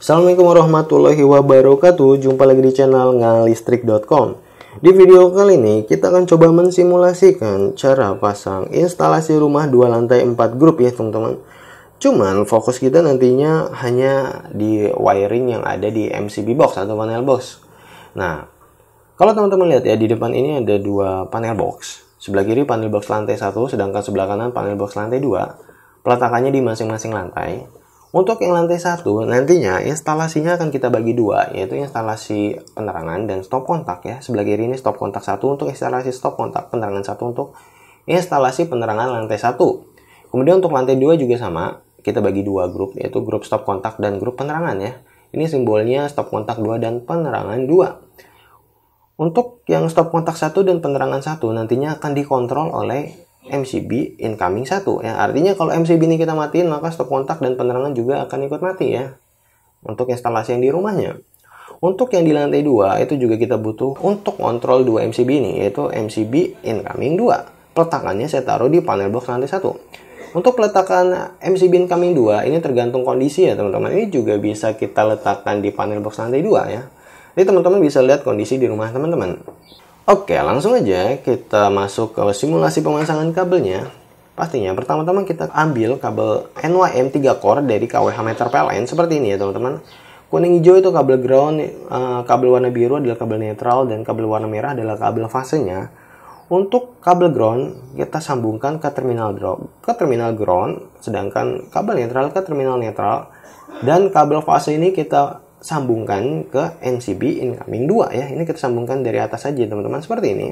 Assalamualaikum warahmatullahi wabarakatuh. Jumpa lagi di channel ngalistrik.com. Di video kali ini kita akan coba mensimulasikan cara pasang instalasi rumah 2 lantai 4 grup ya teman-teman. Cuman fokus kita nantinya hanya di wiring yang ada di MCB box atau panel box. Nah, kalau teman-teman lihat ya di depan ini ada dua panel box. Sebelah kiri panel box lantai 1 sedangkan sebelah kanan panel box lantai 2 peletakannya di masing-masing lantai. Untuk yang lantai satu, nantinya instalasinya akan kita bagi dua, yaitu instalasi penerangan dan stop kontak ya. Sebelah kiri ini stop kontak satu untuk instalasi stop kontak, penerangan satu untuk instalasi penerangan lantai satu. Kemudian untuk lantai dua juga sama, kita bagi dua grup, yaitu grup stop kontak dan grup penerangan ya. Ini simbolnya stop kontak dua dan penerangan dua. Untuk yang stop kontak satu dan penerangan satu, nantinya akan dikontrol oleh MCB incoming 1 ya. Artinya kalau MCB ini kita matiin maka stop kontak dan penerangan juga akan ikut mati ya. Untuk instalasi yang di rumahnya. Untuk yang di lantai 2 itu juga kita butuh untuk kontrol 2 MCB ini yaitu MCB incoming 2. Peletakannya saya taruh di panel box lantai 1. Untuk peletakan MCB incoming 2 ini tergantung kondisi ya teman-teman. Ini juga bisa kita letakkan di panel box lantai 2 ya. Jadi teman-teman bisa lihat kondisi di rumah teman-teman. Oke, langsung aja kita masuk ke simulasi pemasangan kabelnya. Pastinya pertama-tama kita ambil kabel NYM 3 core dari KWH meter PLN seperti ini ya teman-teman. Kuning hijau itu kabel ground, eh, kabel warna biru adalah kabel netral dan kabel warna merah adalah kabel fasenya. Untuk kabel ground kita sambungkan ke terminal ground, ke terminal ground, sedangkan kabel netral ke terminal netral dan kabel fase ini kita sambungkan ke MCB incoming 2 ya. Ini kita sambungkan dari atas saja teman-teman seperti ini.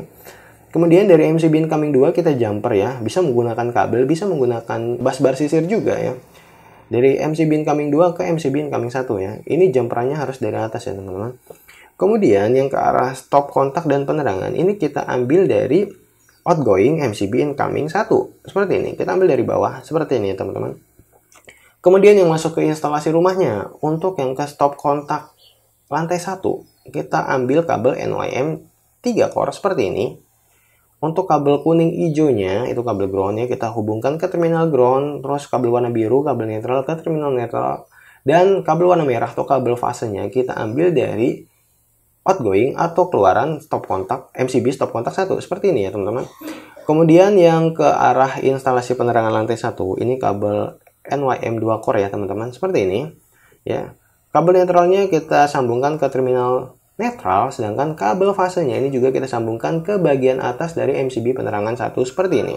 Kemudian dari MCB incoming 2 kita jumper ya. Bisa menggunakan kabel, bisa menggunakan bus bar sisir juga ya. Dari MCB incoming 2 ke MCB incoming 1 ya. Ini jumperannya harus dari atas ya teman-teman. Kemudian yang ke arah stop kontak dan penerangan ini kita ambil dari outgoing MCB incoming 1. Seperti ini. Kita ambil dari bawah seperti ini ya teman-teman. Kemudian yang masuk ke instalasi rumahnya, untuk yang ke stop kontak lantai 1, kita ambil kabel NYM 3 core seperti ini. Untuk kabel kuning hijaunya, itu kabel groundnya kita hubungkan ke terminal ground, terus kabel warna biru, kabel netral ke terminal netral, dan kabel warna merah atau kabel fasenya kita ambil dari outgoing atau keluaran stop kontak MCB stop kontak satu seperti ini ya teman-teman. Kemudian yang ke arah instalasi penerangan lantai satu ini kabel NYM kan 2 core ya teman-teman seperti ini ya kabel netralnya kita sambungkan ke terminal netral sedangkan kabel fasenya ini juga kita sambungkan ke bagian atas dari MCB penerangan satu seperti ini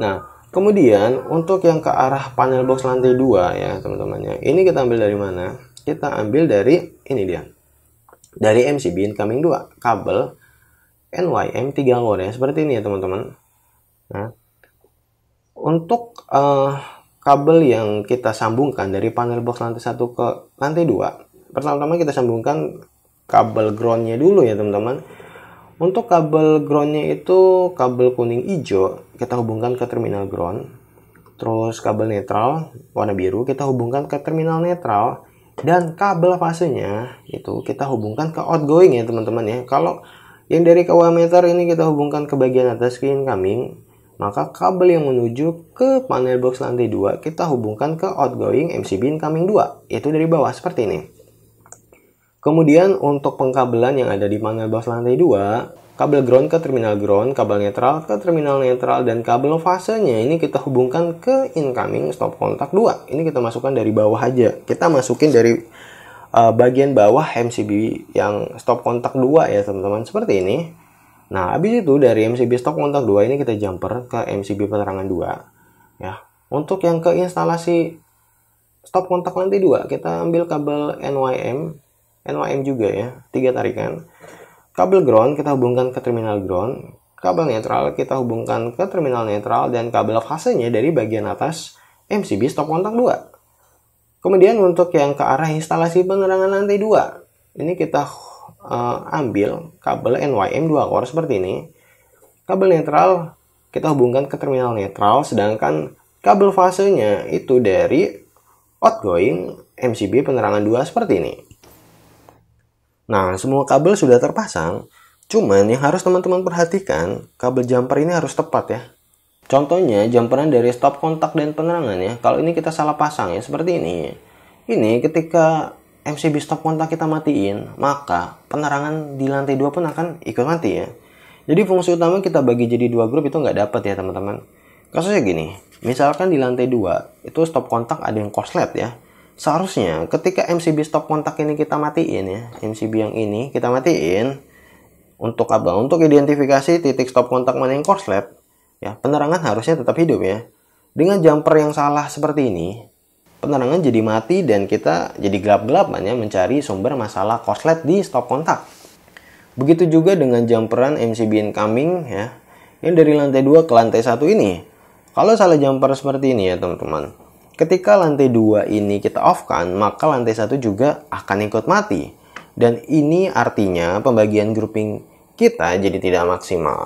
nah kemudian untuk yang ke arah panel box lantai 2 ya teman-temannya ini kita ambil dari mana kita ambil dari ini dia dari MCB incoming 2 kabel NYM 3 core ya seperti ini ya teman-teman nah untuk uh, kabel yang kita sambungkan dari panel box lantai 1 ke lantai 2 pertama-tama kita sambungkan kabel groundnya dulu ya teman-teman untuk kabel groundnya itu kabel kuning hijau kita hubungkan ke terminal ground terus kabel netral warna biru kita hubungkan ke terminal netral dan kabel fasenya itu kita hubungkan ke outgoing ya teman-teman ya kalau yang dari kawah meter ini kita hubungkan ke bagian atas ke incoming maka kabel yang menuju ke panel box lantai 2 kita hubungkan ke outgoing MCB incoming 2, yaitu dari bawah seperti ini. Kemudian untuk pengkabelan yang ada di panel box lantai 2, kabel ground ke terminal ground, kabel netral ke terminal netral, dan kabel fasenya ini kita hubungkan ke incoming stop kontak 2. Ini kita masukkan dari bawah aja. Kita masukin dari uh, bagian bawah MCB yang stop kontak 2 ya teman-teman, seperti ini. Nah, habis itu dari MCB stock kontak 2 ini kita jumper ke MCB penerangan 2. Ya. Untuk yang ke instalasi stop kontak lantai 2, kita ambil kabel NYM, NYM juga ya, tiga tarikan. Kabel ground kita hubungkan ke terminal ground, kabel netral kita hubungkan ke terminal netral dan kabel fasenya dari bagian atas MCB stop kontak 2. Kemudian untuk yang ke arah instalasi penerangan lantai 2, ini kita uh, ambil kabel NYM 2 core seperti ini. Kabel netral kita hubungkan ke terminal netral, sedangkan kabel fasenya itu dari outgoing MCB penerangan 2 seperti ini. Nah, semua kabel sudah terpasang, cuman yang harus teman-teman perhatikan, kabel jumper ini harus tepat ya. Contohnya, jumperan dari stop kontak dan penerangan ya. Kalau ini kita salah pasang ya, seperti ini. Ini ketika MCB stop kontak kita matiin, maka penerangan di lantai 2 pun akan ikut mati ya. Jadi fungsi utama kita bagi jadi dua grup itu nggak dapat ya teman-teman. Kasusnya gini, misalkan di lantai 2 itu stop kontak ada yang korslet ya. Seharusnya ketika MCB stop kontak ini kita matiin ya, MCB yang ini kita matiin untuk apa? Untuk identifikasi titik stop kontak mana yang korslet ya, penerangan harusnya tetap hidup ya. Dengan jumper yang salah seperti ini, penerangan jadi mati dan kita jadi gelap gelap hanya mencari sumber masalah korslet di stop kontak. Begitu juga dengan jumperan MCB incoming ya, yang dari lantai 2 ke lantai 1 ini. Kalau salah jumper seperti ini ya teman-teman, ketika lantai 2 ini kita off kan, maka lantai 1 juga akan ikut mati. Dan ini artinya pembagian grouping kita jadi tidak maksimal.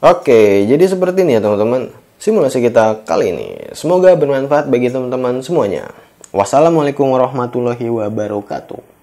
Oke, jadi seperti ini ya teman-teman simulasi kita kali ini. Semoga bermanfaat bagi teman-teman semuanya. Wassalamualaikum warahmatullahi wabarakatuh.